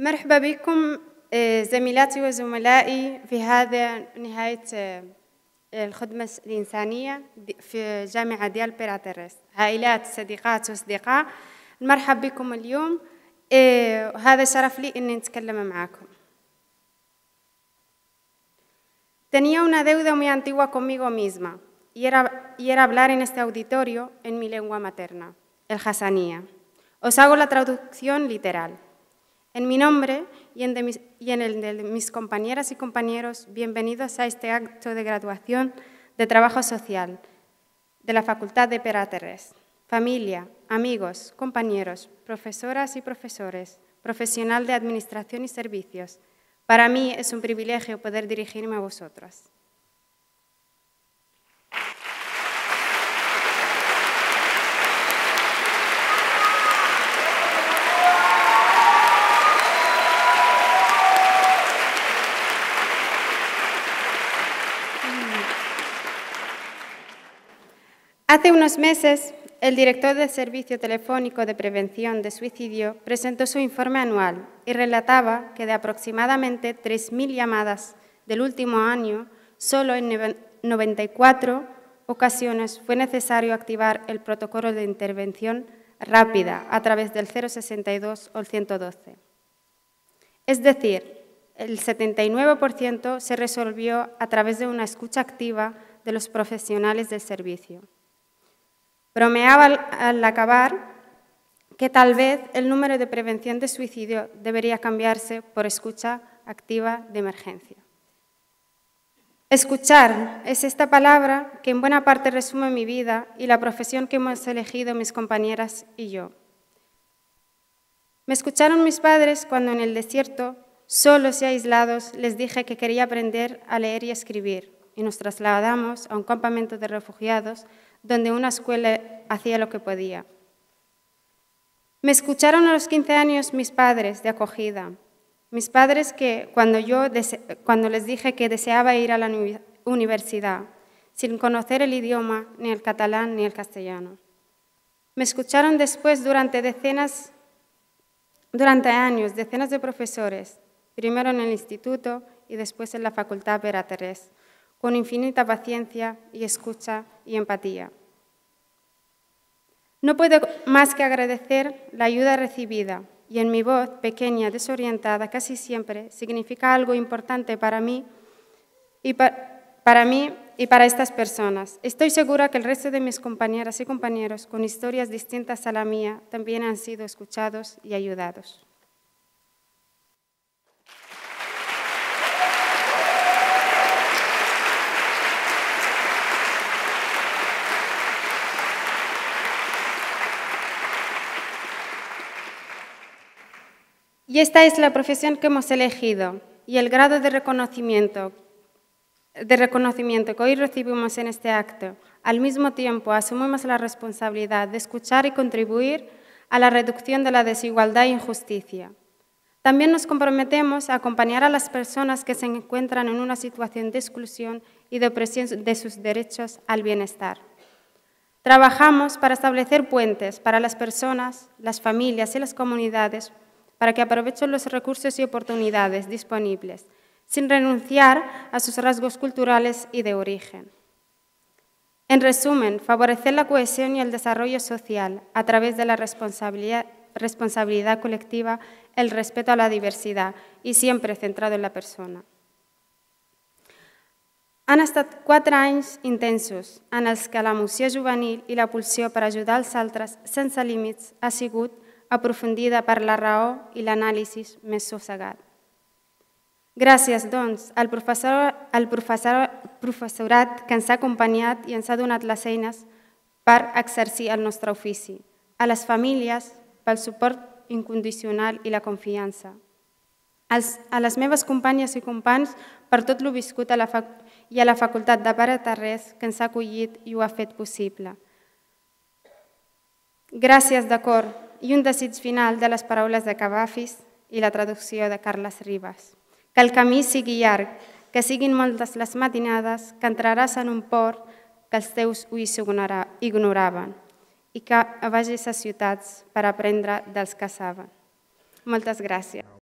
مرحبا بكم آه، زميلاتي وزملائي في هذا نهاية آه، الخدمة الإنسانية في جامعة ديال بيراتيرس عائلات صديقات وأصدقاء مرحبا بكم اليوم آه، هذا شرف لي أني نتكلم معكم Tenía una deuda muy antigua conmigo misma y era, y era hablar en este auditorio en mi lengua materna, el hasanía. Os hago la traducción literal. En mi nombre y en, el de mis compañeras y compañeros, bienvenidos a este acto de graduación de Trabajo Social de la Facultad de Peraterres. Familia, amigos, compañeros, profesoras y profesores, profesional de Administración y Servicios, para mí es un privilegio poder dirigirme a vosotros. Hace unos meses, el director del Servicio Telefónico de Prevención de Suicidio presentó su informe anual y relataba que de aproximadamente 3.000 llamadas del último año, solo en 94 ocasiones fue necesario activar el protocolo de intervención rápida a través del 062 o el 112. Es decir, el 79% se resolvió a través de una escucha activa de los profesionales del servicio. Bromeaba al, al acabar que tal vez el número de prevención de suicidio debería cambiarse por escucha activa de emergencia. Escuchar es esta palabra que en buena parte resume mi vida y la profesión que hemos elegido mis compañeras y yo. Me escucharon mis padres cuando en el desierto, solos y aislados, les dije que quería aprender a leer y escribir y nos trasladamos a un campamento de refugiados donde una escuela hacía lo que podía. Me escucharon a los 15 años mis padres de acogida, mis padres que cuando yo les dije que deseaba ir a la universidad, sin conocer el idioma, ni el catalán ni el castellano. Me escucharon después durante decenas, durante años, decenas de profesores, primero en el instituto y después en la Facultad Vera con infinita paciencia y escucha y empatía. No puedo más que agradecer la ayuda recibida y en mi voz pequeña, desorientada, casi siempre, significa algo importante para mí y para mí y para estas personas. Estoy segura que el resto de mis compañeras y compañeros con historias distintas a la mía también han sido escuchados y ayudados. Y esta es la profesión que hemos elegido y el grado de reconocimiento, que hoy recibimos en este acto. Al mismo tiempo, asumimos la responsabilidad de escuchar y contribuir a la reducción de la desigualdad e injusticia. También nos comprometemos a acompañar a las personas que se encuentran en una situación de exclusión y de opresión de sus derechos al bienestar. Trabajamos para establecer puentes para las personas, las familias y las comunidades para que aprovechen los recursos y oportunidades disponibles, sin renunciar a sus rasgos culturales y de origen. En resumen, favorecer la cohesión y el desarrollo social a través de la responsabilidad, colectiva, el respeto a la diversidad y siempre centrado en la persona. Han estado cuatro años intensos en els que la museo juvenil y la para ayudar a los altres sense límits ha sigut aprofundida per la raó i l'anàlisi més sossegat. Gràcies, doncs, al, professor, al professor, professorat que ens ha acompanyat i ens ha donat les eines per exercir el nostre ofici, a les famílies pel suport incondicional i la confiança, a les meves companyes i companys per tot lo viscut a la i a la Facultat de Pare Terrés que ens ha acollit i ho ha fet possible. Gràcies de cor i un desig final de les paraules de Cavafis i la traducció de Carles Ribas. Que el camí sigui llarg, que siguin moltes les matinades, que entraràs en un port que els teus ulls ignoraven i que vagis a ciutats per aprendre dels que saben. Moltes gràcies.